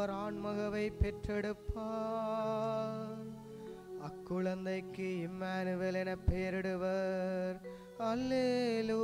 அவர் ஆண்மகவை பெற்றெடுப்பார் அக்குழந்தைக்கு இம்மானுவல் என பெயரிடுவர் அல்லேலூ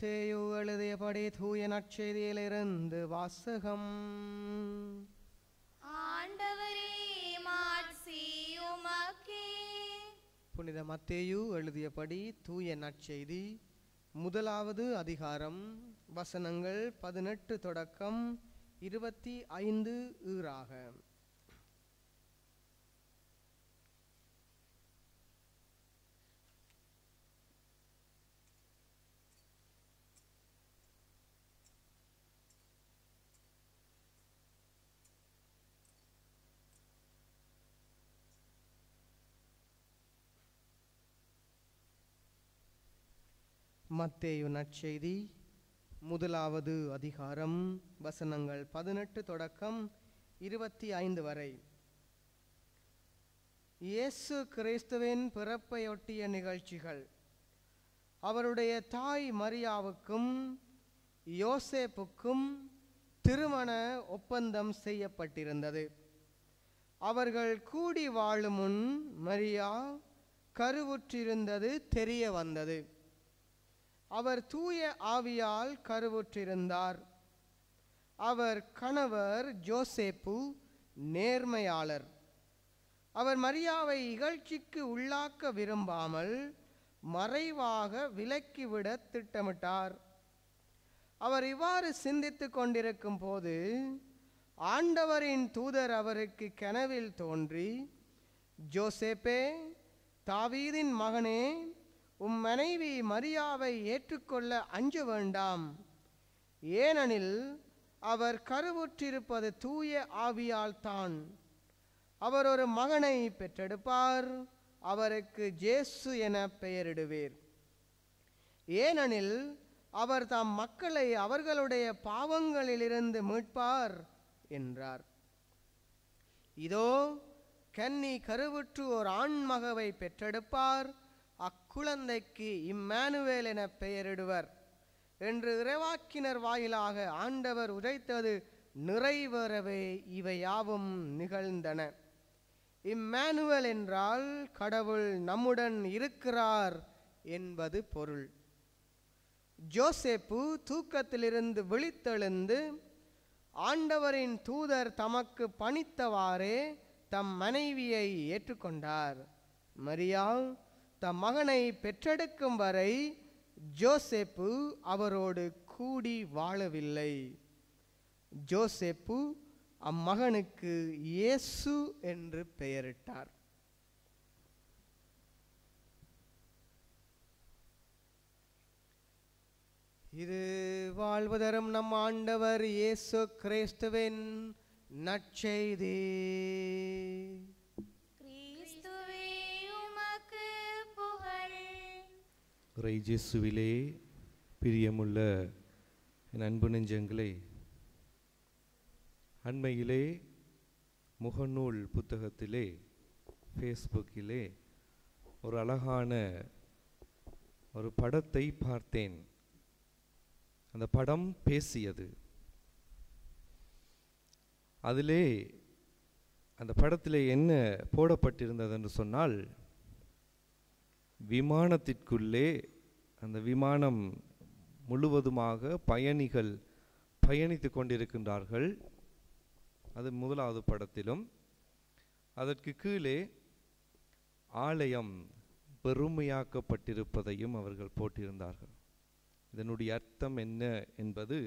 மத்தேயோ எழுதியபடி தூய நற்செய்தியிலிருந்து வாசகம் புனித மத்தேயு எழுதியபடி தூய நற்செய்தி முதலாவது அதிகாரம் வசனங்கள் பதினெட்டு தொடக்கம் இருபத்தி ஐந்து ஈராக மத்தேயு நற்செய்தி முதலாவது அதிகாரம் வசனங்கள் பதினெட்டு தொடக்கம் இருபத்தி ஐந்து வரை இயேசு கிறிஸ்துவின் பிறப்பையொட்டிய நிகழ்ச்சிகள் அவருடைய தாய் மரியாவுக்கும் யோசேப்புக்கும் திருமண ஒப்பந்தம் செய்யப்பட்டிருந்தது அவர்கள் கூடி வாழும் முன் மரியா கருவுற்றிருந்தது தெரிய வந்தது அவர் தூய ஆவியால் கருவுற்றிருந்தார் அவர் கணவர் ஜோசேப்பு நேர்மையாளர் அவர் மரியாவை இகழ்ச்சிக்கு உள்ளாக்க விரும்பாமல் மறைவாக விலக்கிவிட திட்டமிட்டார் அவர் இவ்வாறு சிந்தித்து கொண்டிருக்கும் போது ஆண்டவரின் தூதர் அவருக்கு கனவில் தோன்றி ஜோசேப்பே தாவீதின் மகனே உம் மனைவி மரியாவை ஏற்றுக்கொள்ள அஞ்ச வேண்டாம் ஏனெனில் அவர் கருவுற்றிருப்பது தூய ஆவியால் தான் அவர் ஒரு மகனை பெற்றெடுப்பார் அவருக்கு ஜேசு என பெயரிடுவேர் ஏனெனில் அவர் தம் மக்களை அவர்களுடைய பாவங்களிலிருந்து மீட்பார் என்றார் இதோ கன்னி கருவுற்று ஒரு ஆண்மகவை பெற்றெடுப்பார் அக்குழந்தைக்கு இம்மானுவேல் என பெயரிடுவர் என்று இறைவாக்கினர் வாயிலாக ஆண்டவர் உதைத்தது நிறைவேறவே இவையாவும் நிகழ்ந்தன இம்மானுவல் என்றால் கடவுள் நம்முடன் இருக்கிறார் என்பது பொருள் ஜோசேப்பு தூக்கத்திலிருந்து விழித்தெழுந்து ஆண்டவரின் தூதர் தமக்கு பணித்தவாறே தம் மனைவியை ஏற்றுக்கொண்டார் மரியாள் தம் மகனை பெற்றெடுக்கும் வரை ஜோசேப்பு அவரோடு கூடி வாழவில்லை ஜோசேப்பு அம்மகனுக்கு இயேசு என்று பெயரிட்டார் இது வாழ்வதரும் நம் ஆண்டவர் இயேசு கிறிஸ்துவின் நற்செய்தே ரைஜேசுவிலே பிரியமுள்ள என் அன்பு நெஞ்சங்களே அண்மையிலே முகநூல் புத்தகத்திலே ஃபேஸ்புக்கிலே ஒரு அழகான ஒரு படத்தை பார்த்தேன் அந்த படம் பேசியது அதிலே அந்த படத்திலே என்ன போடப்பட்டிருந்தது என்று சொன்னால் விமானத்திற்குள்ளே அந்த விமானம் முழுவதுமாக பயணிகள் பயணித்து கொண்டிருக்கின்றார்கள் அது முதலாவது படத்திலும் அதற்கு கீழே ஆலயம் பெருமையாக்கப்பட்டிருப்பதையும் அவர்கள் போட்டிருந்தார்கள் இதனுடைய அர்த்தம் என்ன என்பது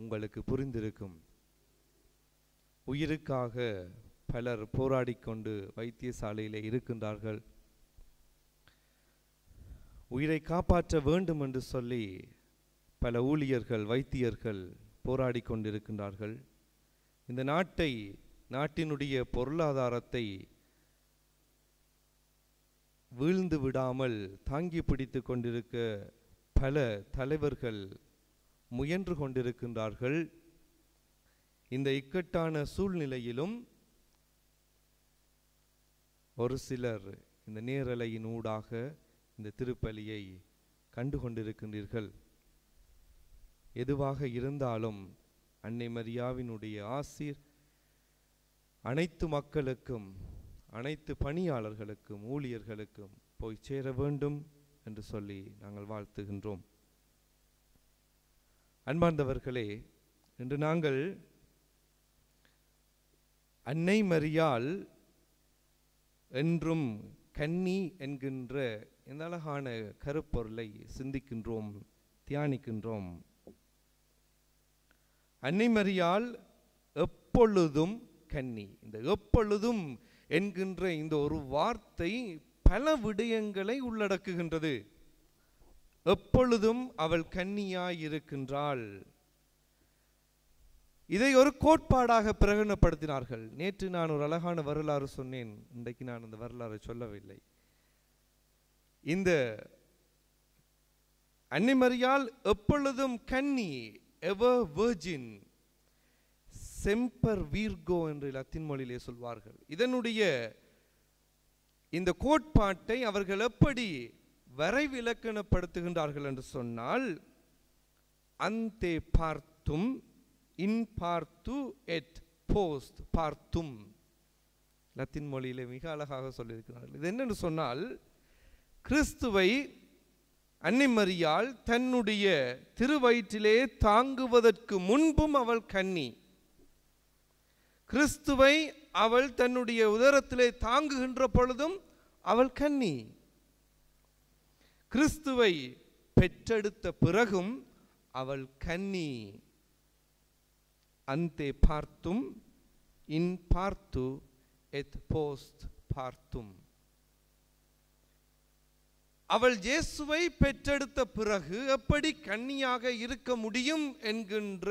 உங்களுக்கு புரிந்திருக்கும் உயிருக்காக பலர் போராடிக்கொண்டு வைத்தியசாலையில் இருக்கின்றார்கள் உயிரை காப்பாற்ற வேண்டும் என்று சொல்லி பல ஊழியர்கள் வைத்தியர்கள் போராடி கொண்டிருக்கின்றார்கள் இந்த நாட்டை நாட்டினுடைய பொருளாதாரத்தை வீழ்ந்து விடாமல் தாங்கி பிடித்து கொண்டிருக்க பல தலைவர்கள் முயன்று கொண்டிருக்கின்றார்கள் இந்த இக்கட்டான சூழ்நிலையிலும் ஒரு சிலர் இந்த நேரலையின் ஊடாக இந்த திருப்பலியை கண்டு கொண்டிருக்கின்றீர்கள் எதுவாக இருந்தாலும் அன்னை மரியாவினுடைய ஆசீர் அனைத்து மக்களுக்கும் அனைத்து பணியாளர்களுக்கும் ஊழியர்களுக்கும் போய் சேர வேண்டும் என்று சொல்லி நாங்கள் வாழ்த்துகின்றோம் அன்பார்ந்தவர்களே இன்று நாங்கள் அன்னை மரியால் என்றும் கன்னி என்கின்ற இந்த அழகான கருப்பொருளை சிந்திக்கின்றோம் தியானிக்கின்றோம் அன்னிமரியால் எப்பொழுதும் கன்னி இந்த எப்பொழுதும் என்கின்ற இந்த ஒரு வார்த்தை பல விடயங்களை உள்ளடக்குகின்றது எப்பொழுதும் அவள் கன்னியாயிருக்கின்றாள் இதை ஒரு கோட்பாடாக பிரகடனப்படுத்தினார்கள் நேற்று நான் ஒரு அழகான வரலாறு சொன்னேன் இன்றைக்கு நான் அந்த வரலாறு சொல்லவில்லை இந்த அன்னிமரியால் எப்பொழுதும் கன்னி எவர் வேர்ஜின் செம்பர் வீர்கோ என்று லத்தின் மொழியிலே சொல்வார்கள் இதனுடைய இந்த கோட்பாட்டை அவர்கள் எப்படி வரைவிலக்கணப்படுத்துகின்றார்கள் என்று சொன்னால் அந்தே பார்த்தும் இன் பார்த்து எட் போஸ்ட் பார்த்தும் லத்தின் மொழியில் மிக அழகாக சொல்லியிருக்கிறார்கள் இது என்னென்னு சொன்னால் கிறிஸ்துவை அன்னிமரியால் தன்னுடைய திருவயிற்றிலே தாங்குவதற்கு முன்பும் அவள் கன்னி கிறிஸ்துவை அவள் தன்னுடைய உதரத்திலே தாங்குகின்ற பொழுதும் அவள் கன்னி கிறிஸ்துவை பெற்றெடுத்த பிறகும் அவள் கன்னி அந்தே பார்த்தும் இன் பார்த்து எத் post partum. அவள் இயேசுவை பெற்றெடுத்த பிறகு எப்படி கன்னியாக இருக்க முடியும் என்கின்ற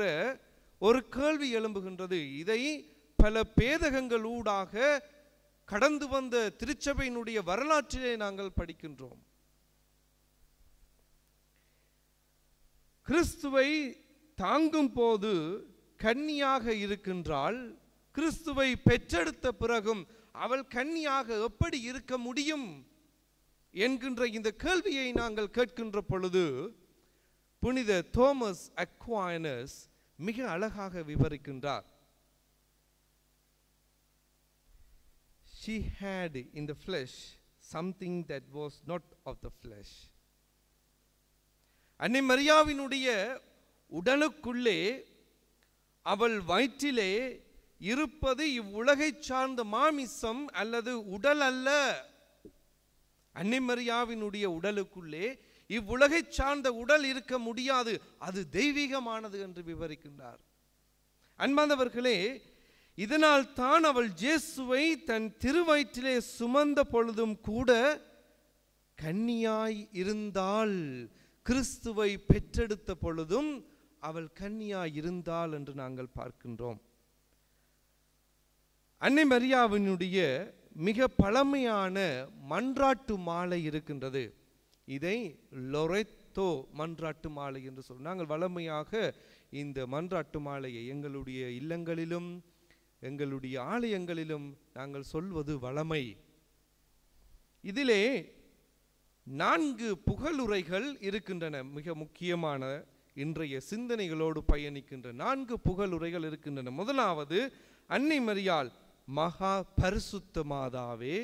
ஒரு கேள்வி எழும்புகின்றது இதை பல பேதகங்கள் ஊடாக கடந்து வந்த திருச்சபையினுடைய வரலாற்றிலே நாங்கள் படிக்கின்றோம் கிறிஸ்துவை தாங்கும் போது கன்னியாக இருக்கின்றால் கிறிஸ்துவை பெற்றெடுத்த பிறகும் அவள் கன்னியாக எப்படி இருக்க முடியும் என்கின்ற இந்த கேள்வியை நாங்கள் கேட்கின்ற பொழுது புனித தோமஸ் அக்வாயனஸ் மிக அழகாக விவரிக்கின்றார் she had in the flesh something that was not of the flesh அன்னை மரியாவினுடைய உடலுக்குள்ளே அவள் வயிற்றிலே இருப்பது இவ்வுலகை சார்ந்த மாமிசம் அல்லது உடல் அல்ல அன்னிமரியாவினுடைய உடலுக்குள்ளே இவ்வுலகை சார்ந்த உடல் இருக்க முடியாது அது தெய்வீகமானது என்று விவரிக்கின்றார் அன்பாந்தவர்களே இதனால் தான் அவள் ஜேசுவை தன் திருவயிற்றிலே சுமந்த பொழுதும் கூட கன்னியாய் இருந்தால் கிறிஸ்துவை பெற்றெடுத்த பொழுதும் அவள் கன்னியா இருந்தாள் என்று நாங்கள் பார்க்கின்றோம் அன்னை மரியாவினுடைய மிக பழமையான மன்றாட்டு மாலை இருக்கின்றது இதை லொரெத்தோ மன்றாட்டு மாலை என்று சொல்லும் நாங்கள் வளமையாக இந்த மன்றாட்டு மாலையை எங்களுடைய இல்லங்களிலும் எங்களுடைய ஆலயங்களிலும் நாங்கள் சொல்வது வளமை இதிலே நான்கு புகழுரைகள் இருக்கின்றன மிக முக்கியமான இன்றைய சிந்தனைகளோடு பயணிக்கின்ற நான்கு புகழுரைகள் இருக்கின்றன முதலாவது அன்னை மரியால் மகா பரிசுத்த மாதாவே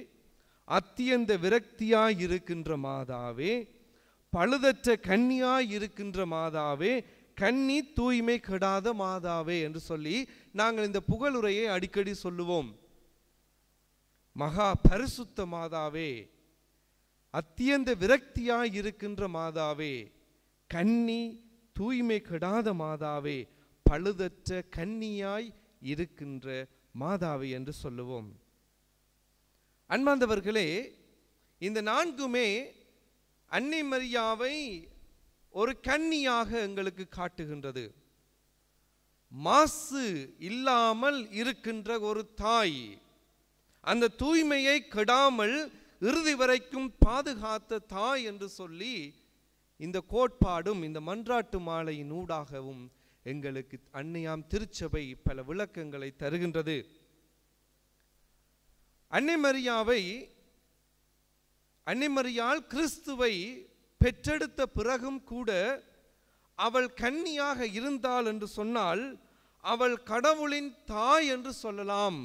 அத்தியந்த விரக்தியாய் இருக்கின்ற மாதாவே பழுதற்ற கன்னியாய் இருக்கின்ற மாதாவே கன்னி தூய்மை கெடாத மாதாவே என்று சொல்லி நாங்கள் இந்த புகழுரையை அடிக்கடி சொல்லுவோம் மகா பரிசுத்த மாதாவே அத்தியந்த விரக்தியாய் இருக்கின்ற மாதாவே கன்னி தூய்மை கெடாத மாதாவே பழுதற்ற கன்னியாய் இருக்கின்ற மாதாவே என்று சொல்லுவோம் அன்பாந்தவர்களே இந்த நான்குமே அன்னை மரியாவை ஒரு கன்னியாக எங்களுக்கு காட்டுகின்றது மாசு இல்லாமல் இருக்கின்ற ஒரு தாய் அந்த தூய்மையை கெடாமல் இறுதி வரைக்கும் பாதுகாத்த தாய் என்று சொல்லி இந்த கோட்பாடும் இந்த மன்றாட்டு மாலையின் ஊடாகவும் எங்களுக்கு அன்னையாம் திருச்சபை பல விளக்கங்களை தருகின்றது அன்னைமரியாவை அன்னைமரியால் கிறிஸ்துவை பெற்றெடுத்த பிறகும் கூட அவள் கன்னியாக இருந்தாள் என்று சொன்னால் அவள் கடவுளின் தாய் என்று சொல்லலாம்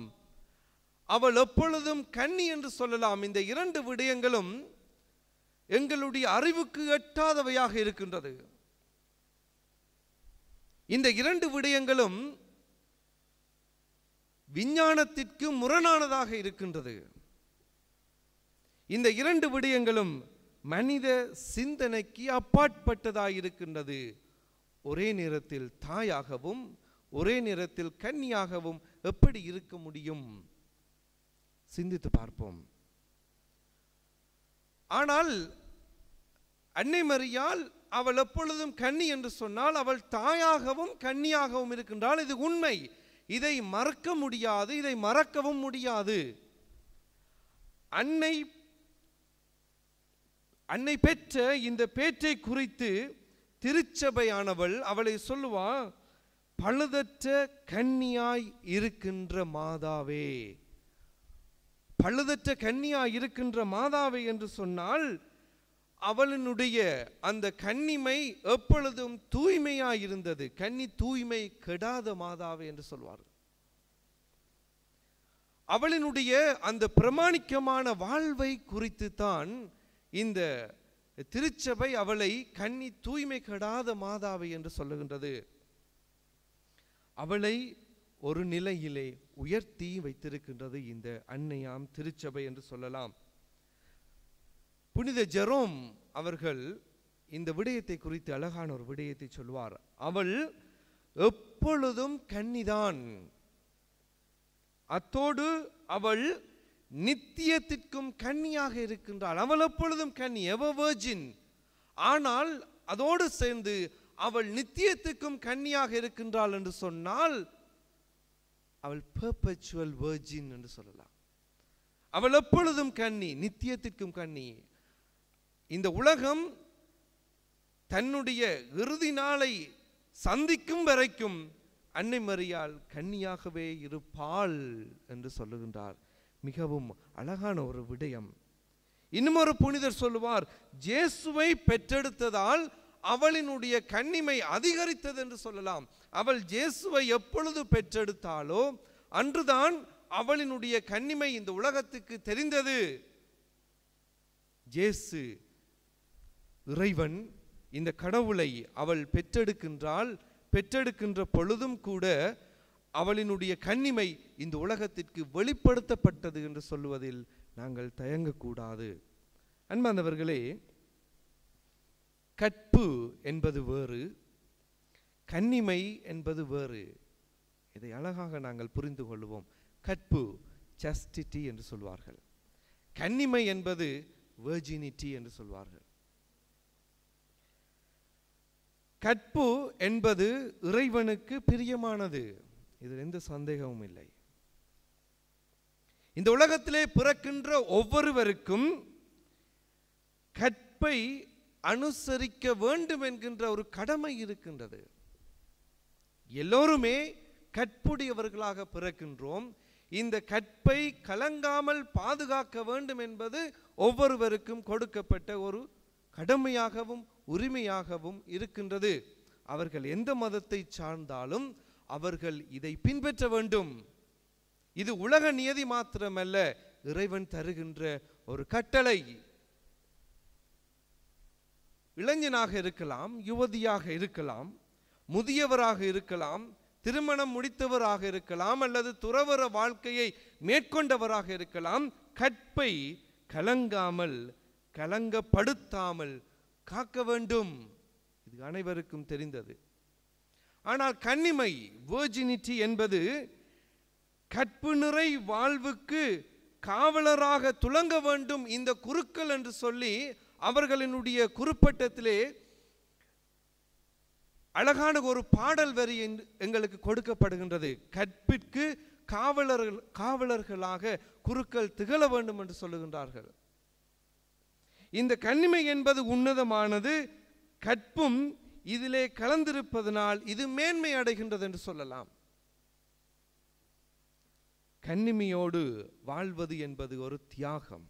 அவள் எப்பொழுதும் கன்னி என்று சொல்லலாம் இந்த இரண்டு விடயங்களும் எங்களுடைய அறிவுக்கு எட்டாதவையாக இருக்கின்றது இந்த இரண்டு விடயங்களும் விஞ்ஞானத்திற்கு முரணானதாக இருக்கின்றது இந்த இரண்டு விடயங்களும் மனித சிந்தனைக்கு அப்பாற்பட்டதாக இருக்கின்றது ஒரே நேரத்தில் தாயாகவும் ஒரே நேரத்தில் கன்னியாகவும் எப்படி இருக்க முடியும் சிந்தித்து பார்ப்போம் ஆனால் அன்னை மரியால் அவள் எப்பொழுதும் கன்னி என்று சொன்னால் அவள் தாயாகவும் கன்னியாகவும் இருக்கின்றாள் இது உண்மை இதை மறக்க முடியாது இதை மறக்கவும் முடியாது அன்னை அன்னை பெற்ற இந்த பேற்றை குறித்து திருச்சபையானவள் அவளை சொல்லுவா பழுதற்ற கன்னியாய் இருக்கின்ற மாதாவே பழுதற்ற கன்னியாய் இருக்கின்ற மாதாவே என்று சொன்னால் அவளினுடைய அந்த கன்னிமை எப்பொழுதும் தூய்மையா இருந்தது கன்னி தூய்மை கெடாத மாதாவே என்று சொல்வார்கள் அவளினுடைய அந்த பிரமாணிக்கமான வாழ்வை குறித்து தான் இந்த திருச்சபை அவளை கன்னி தூய்மை கெடாத மாதாவை என்று சொல்லுகின்றது அவளை ஒரு நிலையிலே உயர்த்தி வைத்திருக்கின்றது இந்த அன்னையாம் திருச்சபை என்று சொல்லலாம் புனித ஜெரோம் அவர்கள் இந்த விடயத்தை குறித்து அழகான ஒரு விடயத்தை சொல்வார் அவள் எப்பொழுதும் கன்னிதான் அத்தோடு அவள் நித்தியத்திற்கும் கன்னியாக இருக்கின்றாள் அவள் எப்பொழுதும் கன்னி எவ ஆனால் அதோடு சேர்ந்து அவள் நித்தியத்துக்கும் கன்னியாக இருக்கின்றாள் என்று சொன்னால் அவள் பெர்பச்சுவல் வேர்ஜின் என்று சொல்லலாம் அவள் எப்பொழுதும் கன்னி நித்தியத்திற்கும் கன்னி இந்த உலகம் தன்னுடைய இறுதி நாளை சந்திக்கும் வரைக்கும் அன்னை மரியால் கன்னியாகவே இருப்பாள் என்று சொல்லுகின்றார் மிகவும் அழகான ஒரு விடயம் இன்னும் ஒரு புனிதர் சொல்லுவார் ஜேசுவை பெற்றெடுத்ததால் அவளினுடைய கண்ணிமை அதிகரித்தது என்று சொல்லலாம் அவள் ஜேசுவை எப்பொழுது பெற்றெடுத்தாலோ அன்றுதான் அவளினுடைய கண்ணிமை இந்த உலகத்துக்கு தெரிந்தது ஜேசு இறைவன் இந்த கடவுளை அவள் பெற்றெடுக்கின்றால் பெற்றெடுக்கின்ற பொழுதும் கூட அவளினுடைய கன்னிமை இந்த உலகத்திற்கு வெளிப்படுத்தப்பட்டது என்று சொல்லுவதில் நாங்கள் தயங்கக்கூடாது அன்பாந்தவர்களே கற்பு என்பது வேறு கன்னிமை என்பது வேறு இதை அழகாக நாங்கள் புரிந்து கொள்வோம் கற்பு சஸ்டிட்டி என்று சொல்வார்கள் கன்னிமை என்பது வேர்ஜினிட்டி என்று சொல்வார்கள் கற்பு என்பது இறைவனுக்கு பிரியமானது இதில் எந்த சந்தேகமும் இல்லை இந்த உலகத்திலே பிறக்கின்ற ஒவ்வொருவருக்கும் கற்பை அனுசரிக்க வேண்டும் என்கின்ற ஒரு கடமை இருக்கின்றது எல்லோருமே கற்புடையவர்களாக பிறக்கின்றோம் இந்த கற்பை கலங்காமல் பாதுகாக்க வேண்டும் என்பது ஒவ்வொருவருக்கும் கொடுக்கப்பட்ட ஒரு கடமையாகவும் உரிமையாகவும் இருக்கின்றது அவர்கள் எந்த மதத்தை சார்ந்தாலும் அவர்கள் இதை பின்பற்ற வேண்டும் இது உலக நியதி மாத்திரமல்ல இறைவன் தருகின்ற ஒரு கட்டளை இளைஞனாக இருக்கலாம் யுவதியாக இருக்கலாம் முதியவராக இருக்கலாம் திருமணம் முடித்தவராக இருக்கலாம் அல்லது துறவர வாழ்க்கையை மேற்கொண்டவராக இருக்கலாம் கற்பை கலங்காமல் கலங்கப்படுத்தாமல் காக்க வேண்டும் இது அனைவருக்கும் தெரிந்தது ஆனால் கன்னிமை வேர்ஜினிட்டி என்பது கற்பு நிறை வாழ்வுக்கு காவலராக துலங்க வேண்டும் இந்த குருக்கள் என்று சொல்லி அவர்களினுடைய குறுப்பட்டத்திலே அழகான ஒரு பாடல் வரி எங்களுக்கு கொடுக்கப்படுகின்றது கற்பிற்கு காவலர்கள் காவலர்களாக குருக்கள் திகழ வேண்டும் என்று சொல்லுகின்றார்கள் இந்த கண்ணிமை என்பது உன்னதமானது கற்பும் இதிலே கலந்திருப்பதனால் இது மேன்மை அடைகின்றது என்று சொல்லலாம் கண்ணிமையோடு வாழ்வது என்பது ஒரு தியாகம்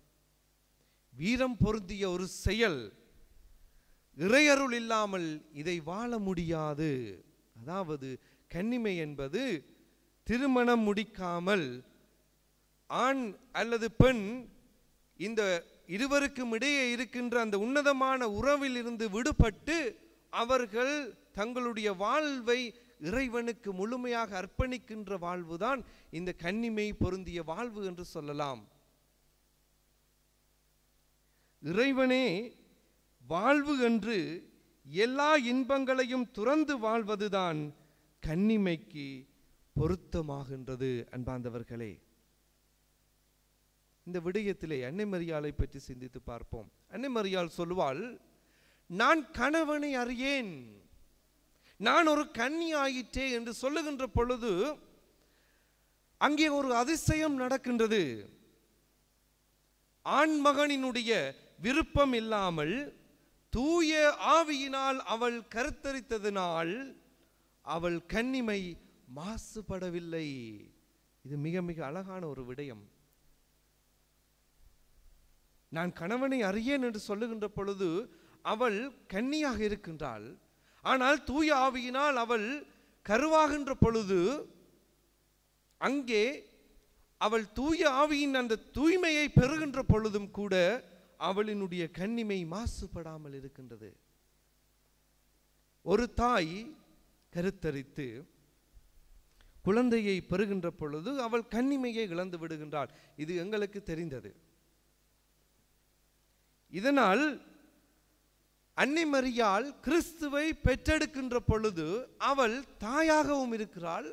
வீரம் பொருந்திய ஒரு செயல் இறையருள் இல்லாமல் இதை வாழ முடியாது அதாவது கன்னிமை என்பது திருமணம் முடிக்காமல் ஆண் அல்லது பெண் இந்த இருவருக்கும் இடையே இருக்கின்ற அந்த உன்னதமான உறவிலிருந்து விடுபட்டு அவர்கள் தங்களுடைய வாழ்வை இறைவனுக்கு முழுமையாக அர்ப்பணிக்கின்ற வாழ்வுதான் இந்த கன்னிமை பொருந்திய வாழ்வு என்று சொல்லலாம் இறைவனே வாழ்வு என்று எல்லா இன்பங்களையும் துறந்து வாழ்வதுதான் கன்னிமைக்கு பொருத்தமாகின்றது அன்பாந்தவர்களே இந்த விடயத்திலே அன்னை மரியாளை பற்றி சிந்தித்து பார்ப்போம் அன்னை மரியாள் சொல்லுவாள் நான் கணவனை அறியேன் நான் ஒரு கன்னி ஆயிற்றே என்று சொல்லுகின்ற பொழுது அங்கே ஒரு அதிசயம் நடக்கின்றது ஆண்மகனினுடைய விருப்பம் இல்லாமல் தூய ஆவியினால் அவள் கருத்தரித்ததினால் அவள் கன்னிமை மாசுபடவில்லை இது மிக மிக அழகான ஒரு விடயம் நான் கணவனை அறியேன் என்று சொல்லுகின்ற பொழுது அவள் கன்னியாக இருக்கின்றாள் ஆனால் தூய ஆவியினால் அவள் கருவாகின்ற பொழுது அங்கே அவள் தூய ஆவியின் அந்த தூய்மையை பெறுகின்ற பொழுதும் கூட அவளினுடைய கன்னிமை மாசுபடாமல் இருக்கின்றது ஒரு தாய் கருத்தரித்து குழந்தையை பெறுகின்ற பொழுது அவள் கன்னிமையை இழந்து விடுகின்றாள் இது எங்களுக்கு தெரிந்தது இதனால் அன்னிமரியால் கிறிஸ்துவை பெற்றெடுக்கின்ற பொழுது அவள் தாயாகவும் இருக்கிறாள்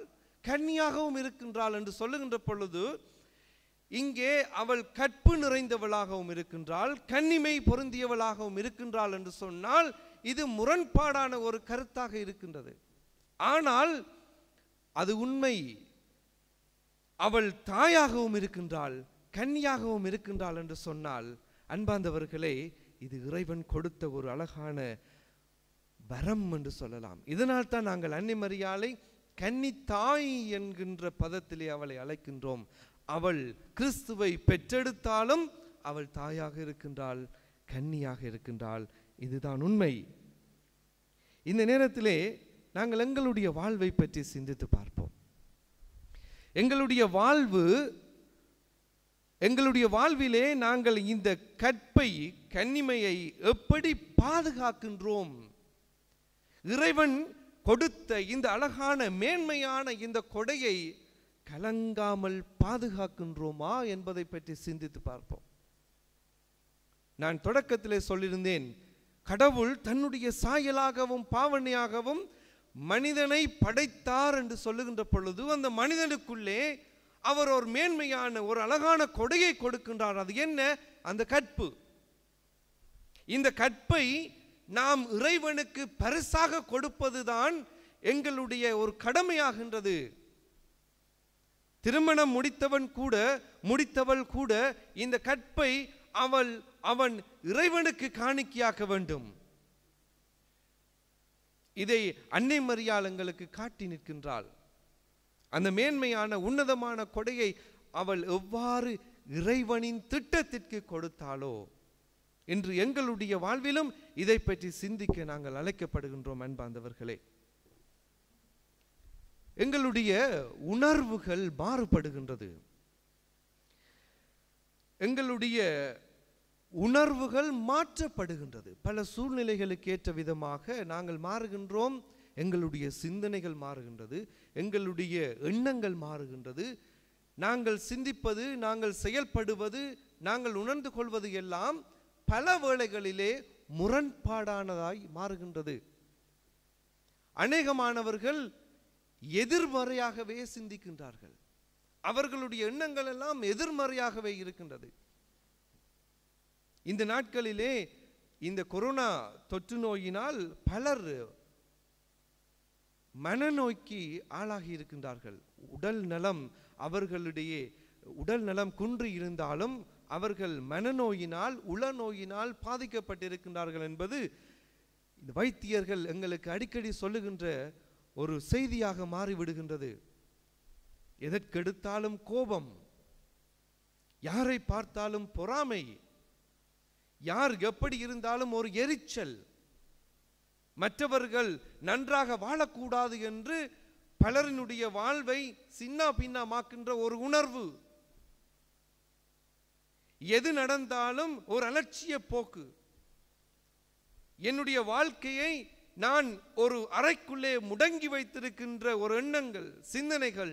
கன்னியாகவும் இருக்கின்றாள் என்று சொல்லுகின்ற பொழுது இங்கே அவள் கற்பு நிறைந்தவளாகவும் இருக்கின்றாள் கன்னிமை பொருந்தியவளாகவும் இருக்கின்றாள் என்று சொன்னால் இது முரண்பாடான ஒரு கருத்தாக இருக்கின்றது ஆனால் அது உண்மை அவள் தாயாகவும் இருக்கின்றாள் கன்னியாகவும் இருக்கின்றாள் என்று சொன்னால் அன்பாந்தவர்களே இது இறைவன் கொடுத்த ஒரு அழகான வரம் என்று சொல்லலாம் இதனால் தான் நாங்கள் அன்னிமரியாலை கன்னி தாய் என்கின்ற பதத்திலே அவளை அழைக்கின்றோம் அவள் கிறிஸ்துவை பெற்றெடுத்தாலும் அவள் தாயாக இருக்கின்றாள் கன்னியாக இருக்கின்றாள் இதுதான் உண்மை இந்த நேரத்திலே நாங்கள் எங்களுடைய வாழ்வை பற்றி சிந்தித்து பார்ப்போம் எங்களுடைய வாழ்வு எங்களுடைய வாழ்விலே நாங்கள் இந்த கற்பை கன்னிமையை எப்படி பாதுகாக்கின்றோம் இறைவன் கொடுத்த இந்த அழகான மேன்மையான இந்த கொடையை கலங்காமல் பாதுகாக்கின்றோமா என்பதை பற்றி சிந்தித்து பார்ப்போம் நான் தொடக்கத்திலே சொல்லியிருந்தேன் கடவுள் தன்னுடைய சாயலாகவும் பாவனையாகவும் மனிதனை படைத்தார் என்று சொல்லுகின்ற பொழுது அந்த மனிதனுக்குள்ளே அவர் ஒரு மேன்மையான ஒரு அழகான கொடையை கொடுக்கின்றார் அது என்ன அந்த கற்பு இந்த கற்பை நாம் இறைவனுக்கு பரிசாக கொடுப்பதுதான் எங்களுடைய ஒரு கடமையாகின்றது திருமணம் முடித்தவன் கூட முடித்தவள் கூட இந்த கற்பை அவள் அவன் இறைவனுக்கு காணிக்கையாக்க வேண்டும் இதை அன்னை மரியாள் காட்டி நிற்கின்றாள் அந்த மேன்மையான உன்னதமான கொடையை அவள் எவ்வாறு இறைவனின் திட்டத்திற்கு கொடுத்தாளோ இன்று எங்களுடைய வாழ்விலும் இதை பற்றி சிந்திக்க நாங்கள் அழைக்கப்படுகின்றோம் அன்பாந்தவர்களே எங்களுடைய உணர்வுகள் மாறுபடுகின்றது எங்களுடைய உணர்வுகள் மாற்றப்படுகின்றது பல சூழ்நிலைகளுக்கு ஏற்ற விதமாக நாங்கள் மாறுகின்றோம் எங்களுடைய சிந்தனைகள் மாறுகின்றது எங்களுடைய எண்ணங்கள் மாறுகின்றது நாங்கள் சிந்திப்பது நாங்கள் செயல்படுவது நாங்கள் உணர்ந்து கொள்வது எல்லாம் பல வேளைகளிலே முரண்பாடானதாய் மாறுகின்றது அநேகமானவர்கள் எதிர்மறையாகவே சிந்திக்கின்றார்கள் அவர்களுடைய எண்ணங்கள் எல்லாம் எதிர்மறையாகவே இருக்கின்றது இந்த நாட்களிலே இந்த கொரோனா தொற்று நோயினால் பலர் மனநோய்க்கு ஆளாகி இருக்கின்றார்கள் உடல் நலம் அவர்களுடைய உடல் நலம் குன்று இருந்தாலும் அவர்கள் மனநோயினால் உளநோயினால் பாதிக்கப்பட்டிருக்கின்றார்கள் என்பது இந்த வைத்தியர்கள் எங்களுக்கு அடிக்கடி சொல்லுகின்ற ஒரு செய்தியாக மாறிவிடுகின்றது எதற்கெடுத்தாலும் கோபம் யாரை பார்த்தாலும் பொறாமை யார் எப்படி இருந்தாலும் ஒரு எரிச்சல் மற்றவர்கள் நன்றாக வாழக்கூடாது என்று பலரினுடைய வாழ்வை சின்ன பின்னமாக்கின்ற ஒரு உணர்வு எது நடந்தாலும் ஒரு அலட்சிய போக்கு என்னுடைய வாழ்க்கையை நான் ஒரு அறைக்குள்ளே முடங்கி வைத்திருக்கின்ற ஒரு எண்ணங்கள் சிந்தனைகள்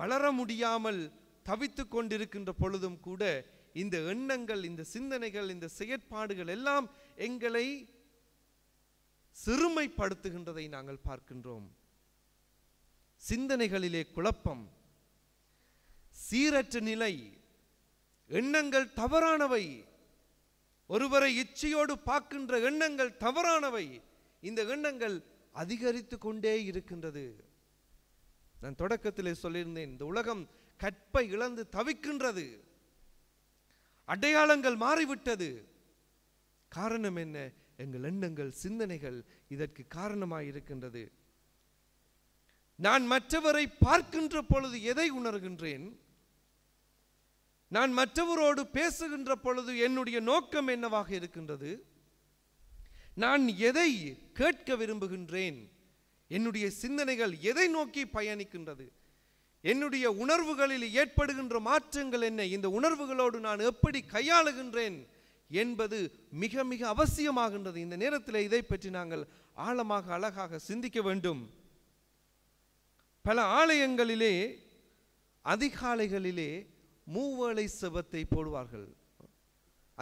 வளர முடியாமல் தவித்து கொண்டிருக்கின்ற பொழுதும் கூட இந்த எண்ணங்கள் இந்த சிந்தனைகள் இந்த செயற்பாடுகள் எல்லாம் எங்களை சிறுமைப்படுத்துகின்றதை நாங்கள் பார்க்கின்றோம் சிந்தனைகளிலே குழப்பம் சீரற்ற நிலை எண்ணங்கள் தவறானவை ஒருவரை இச்சையோடு பார்க்கின்ற எண்ணங்கள் தவறானவை இந்த எண்ணங்கள் அதிகரித்து கொண்டே இருக்கின்றது நான் தொடக்கத்திலே சொல்லியிருந்தேன் இந்த உலகம் கற்பை இழந்து தவிக்கின்றது அடையாளங்கள் மாறிவிட்டது காரணம் என்ன எங்கள் எண்ணங்கள் சிந்தனைகள் இதற்கு காரணமாக இருக்கின்றது நான் மற்றவரை பார்க்கின்ற பொழுது எதை உணர்கின்றேன் நான் மற்றவரோடு பேசுகின்ற பொழுது என்னுடைய நோக்கம் என்னவாக இருக்கின்றது நான் எதை கேட்க விரும்புகின்றேன் என்னுடைய சிந்தனைகள் எதை நோக்கி பயணிக்கின்றது என்னுடைய உணர்வுகளில் ஏற்படுகின்ற மாற்றங்கள் என்ன இந்த உணர்வுகளோடு நான் எப்படி கையாளுகின்றேன் என்பது மிக மிக அவசியமாகின்றது இந்த நேரத்தில் இதை பற்றி நாங்கள் ஆழமாக அழகாக சிந்திக்க வேண்டும் பல ஆலயங்களிலே அதிகாலைகளிலே மூவேளை சபத்தை போடுவார்கள்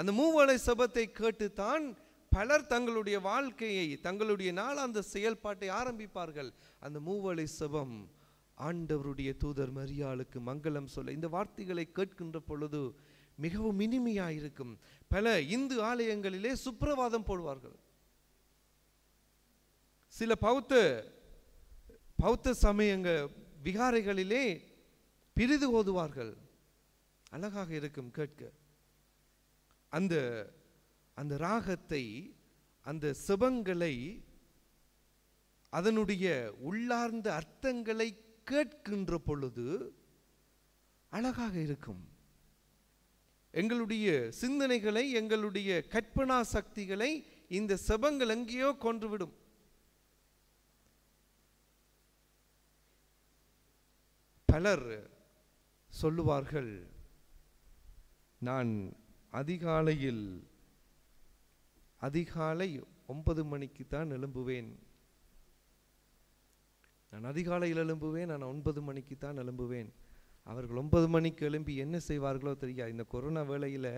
அந்த மூவேளை சபத்தை கேட்டுத்தான் பலர் தங்களுடைய வாழ்க்கையை தங்களுடைய நாளாந்த செயல்பாட்டை ஆரம்பிப்பார்கள் அந்த மூவேளை சபம் ஆண்டவருடைய தூதர் மரியாளுக்கு மங்களம் சொல்ல இந்த வார்த்தைகளை கேட்கின்ற பொழுது மிகவும் இனிமையாக இருக்கும் பல இந்து ஆலயங்களிலே சுப்பிரவாதம் போடுவார்கள் சில பௌத்த பௌத்த சமயங்க விகாரைகளிலே பிரிது ஓதுவார்கள் அழகாக இருக்கும் கேட்க அந்த அந்த ராகத்தை அந்த சிவங்களை அதனுடைய உள்ளார்ந்த அர்த்தங்களை கேட்கின்ற பொழுது அழகாக இருக்கும் எங்களுடைய சிந்தனைகளை எங்களுடைய கற்பனா சக்திகளை இந்த செபங்கள் எங்கேயோ கொன்றுவிடும் பலர் சொல்லுவார்கள் நான் அதிகாலையில் அதிகாலை ஒன்பது மணிக்கு தான் எழும்புவேன் நான் அதிகாலையில் எழும்புவேன் நான் ஒன்பது மணிக்கு தான் எழும்புவேன் அவர்கள் ஒன்பது மணிக்கு எழும்பி என்ன செய்வார்களோ தெரியாது இந்த கொரோனா வேலையில்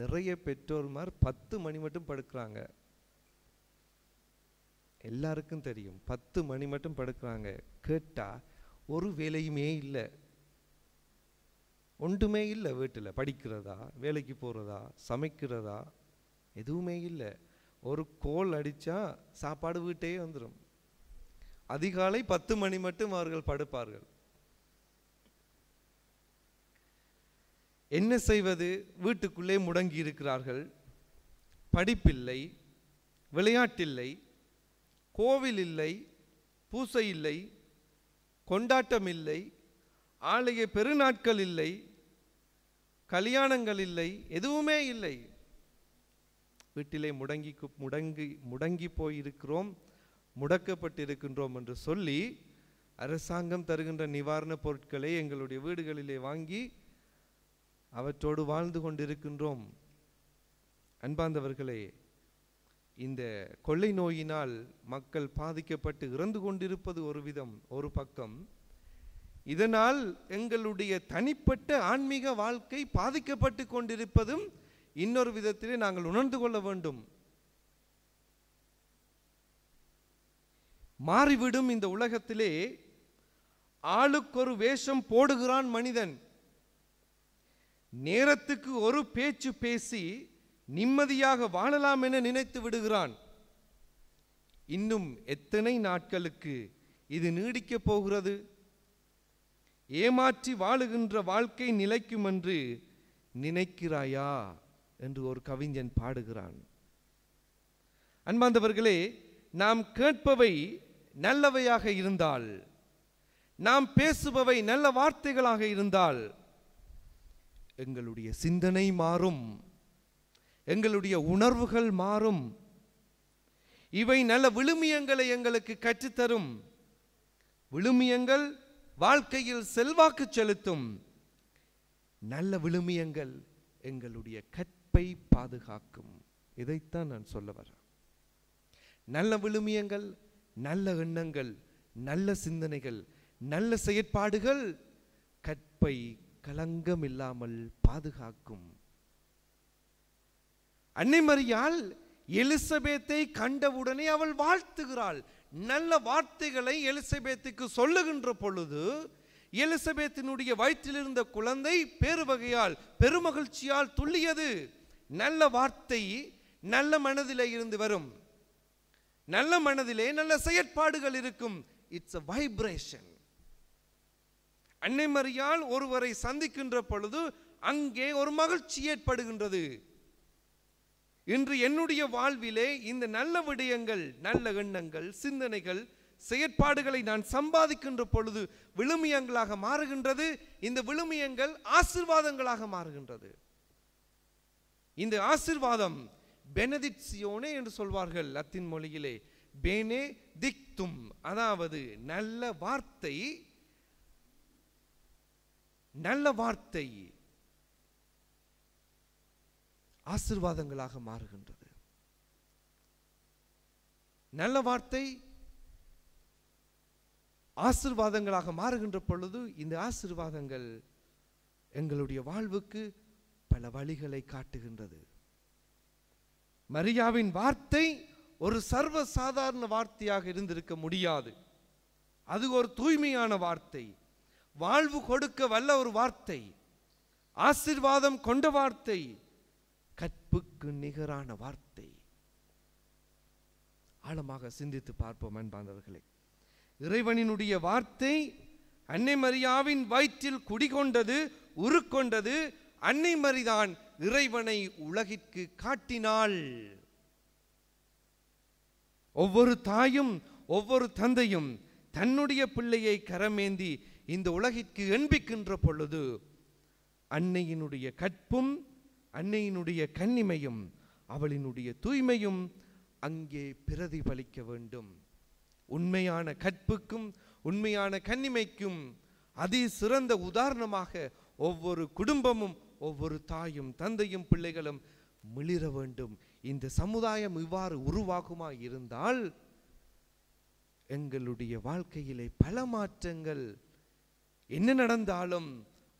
நிறைய பெற்றோர்மார் பத்து மணி மட்டும் படுக்கிறாங்க எல்லாருக்கும் தெரியும் பத்து மணி மட்டும் படுக்கிறாங்க கேட்டால் ஒரு வேலையுமே இல்லை ஒன்றுமே இல்லை வீட்டில் படிக்கிறதா வேலைக்கு போகிறதா சமைக்கிறதா எதுவுமே இல்லை ஒரு கோல் அடித்தா சாப்பாடு வீட்டையே வந்துடும் அதிகாலை பத்து மணி மட்டும் அவர்கள் படுப்பார்கள் என்ன செய்வது வீட்டுக்குள்ளே முடங்கி இருக்கிறார்கள் படிப்பில்லை விளையாட்டில்லை கோவில் இல்லை பூசை இல்லை கொண்டாட்டம் இல்லை ஆலய பெருநாட்கள் இல்லை கல்யாணங்கள் இல்லை எதுவுமே இல்லை வீட்டிலே முடங்கி முடங்கி முடங்கி போயிருக்கிறோம் முடக்கப்பட்டிருக்கின்றோம் என்று சொல்லி அரசாங்கம் தருகின்ற நிவாரணப் பொருட்களை எங்களுடைய வீடுகளிலே வாங்கி அவற்றோடு வாழ்ந்து கொண்டிருக்கின்றோம் அன்பாந்தவர்களே இந்த கொள்ளை நோயினால் மக்கள் பாதிக்கப்பட்டு இறந்து கொண்டிருப்பது ஒரு விதம் ஒரு பக்கம் இதனால் எங்களுடைய தனிப்பட்ட ஆன்மீக வாழ்க்கை பாதிக்கப்பட்டு கொண்டிருப்பதும் இன்னொரு விதத்திலே நாங்கள் உணர்ந்து கொள்ள வேண்டும் மாறிவிடும் இந்த உலகத்திலே ஆளுக்கொரு வேஷம் போடுகிறான் மனிதன் நேரத்துக்கு ஒரு பேச்சு பேசி நிம்மதியாக வாழலாம் என நினைத்து விடுகிறான் இன்னும் எத்தனை நாட்களுக்கு இது நீடிக்கப் போகிறது ஏமாற்றி வாழுகின்ற வாழ்க்கை நிலைக்கும் என்று நினைக்கிறாயா என்று ஒரு கவிஞன் பாடுகிறான் அன்பாந்தவர்களே நாம் கேட்பவை நல்லவையாக இருந்தால் நாம் பேசுபவை நல்ல வார்த்தைகளாக இருந்தால் எங்களுடைய சிந்தனை மாறும் எங்களுடைய உணர்வுகள் மாறும் இவை நல்ல விழுமியங்களை எங்களுக்கு கற்றுத்தரும் விழுமியங்கள் வாழ்க்கையில் செல்வாக்கு செலுத்தும் நல்ல விழுமியங்கள் எங்களுடைய கற்பை பாதுகாக்கும் இதைத்தான் நான் சொல்ல வரேன் நல்ல விழுமியங்கள் நல்ல எண்ணங்கள் நல்ல சிந்தனைகள் நல்ல செயற்பாடுகள் கற்பை களங்கம் இல்லாமல் பாதுகாக்கும் அன்னைமரியால் எலிசபேத்தை கண்டவுடனே அவள் வாழ்த்துகிறாள் நல்ல வார்த்தைகளை எலிசபேத்துக்கு சொல்லுகின்ற பொழுது எலிசபேத்தினுடைய வயிற்றிலிருந்த குழந்தை வகையால் பெருமகிழ்ச்சியால் துள்ளியது நல்ல வார்த்தை நல்ல மனதிலே இருந்து வரும் நல்ல மனதிலே நல்ல செயற்பாடுகள் இருக்கும் இட்ஸ் அ வைப்ரேஷன் அன்னைமரியால் ஒருவரை சந்திக்கின்ற பொழுது அங்கே ஒரு மகிழ்ச்சி ஏற்படுகின்றது இன்று என்னுடைய வாழ்விலே இந்த நல்ல விடயங்கள் நல்ல எண்ணங்கள் சிந்தனைகள் செயற்பாடுகளை நான் சம்பாதிக்கின்ற பொழுது விழுமியங்களாக மாறுகின்றது இந்த விழுமியங்கள் ஆசிர்வாதங்களாக மாறுகின்றது இந்த ஆசிர்வாதம் பெனதிட்சியோனே என்று சொல்வார்கள் லத்தின் மொழியிலே பேனே திக்தும் அதாவது நல்ல வார்த்தை நல்ல வார்த்தை ஆசிர்வாதங்களாக மாறுகின்றது நல்ல வார்த்தை ஆசிர்வாதங்களாக மாறுகின்ற பொழுது இந்த ஆசிர்வாதங்கள் எங்களுடைய வாழ்வுக்கு பல வழிகளை காட்டுகின்றது மரியாவின் வார்த்தை ஒரு சர்வ சாதாரண வார்த்தையாக இருந்திருக்க முடியாது அது ஒரு தூய்மையான வார்த்தை வாழ்வு கொடுக்க வல்ல ஒரு வார்த்தை ஆசிர்வாதம் கொண்ட வார்த்தை கற்புக்கு நிகரான வார்த்தை ஆழமாக சிந்தித்து பார்ப்போம் அன்பாந்தவர்களே இறைவனினுடைய வார்த்தை அன்னை மரியாவின் வயிற்றில் குடிகொண்டது உருக்கொண்டது அன்னை மரிதான் இறைவனை உலகிற்கு காட்டினாள் ஒவ்வொரு தாயும் ஒவ்வொரு தந்தையும் தன்னுடைய பிள்ளையை கரமேந்தி இந்த உலகிற்கு எண்பிக்கின்ற பொழுது அன்னையினுடைய கற்பும் அன்னையினுடைய கன்னிமையும் அவளினுடைய தூய்மையும் அங்கே பிரதிபலிக்க வேண்டும் உண்மையான கற்புக்கும் உண்மையான கன்னிமைக்கும் அதி சிறந்த உதாரணமாக ஒவ்வொரு குடும்பமும் ஒவ்வொரு தாயும் தந்தையும் பிள்ளைகளும் மிளிர வேண்டும் இந்த சமுதாயம் இவ்வாறு உருவாகுமா இருந்தால் எங்களுடைய வாழ்க்கையிலே பல மாற்றங்கள் என்ன நடந்தாலும்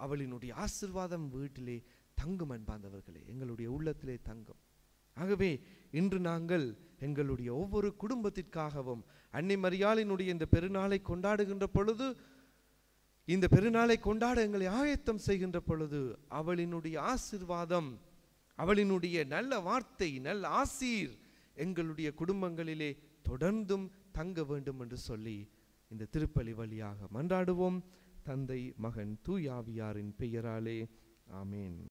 அவளினுடைய ஆசிர்வாதம் வீட்டிலே தங்கும் அன்பாந்தவர்களே எங்களுடைய உள்ளத்திலே தங்கும் ஆகவே இன்று நாங்கள் எங்களுடைய ஒவ்வொரு குடும்பத்திற்காகவும் அன்னை மரியாளினுடைய இந்த பெருநாளை கொண்டாடுகின்ற பொழுது இந்த பெருநாளை கொண்டாட எங்களை ஆயத்தம் செய்கின்ற பொழுது அவளினுடைய ஆசிர்வாதம் அவளினுடைய நல்ல வார்த்தை நல்ல ஆசீர் எங்களுடைய குடும்பங்களிலே தொடர்ந்தும் தங்க வேண்டும் என்று சொல்லி இந்த திருப்பலி வழியாக மன்றாடுவோம் தந்தை மகன் தூயாவியாரின் பெயராலே ஆமேன்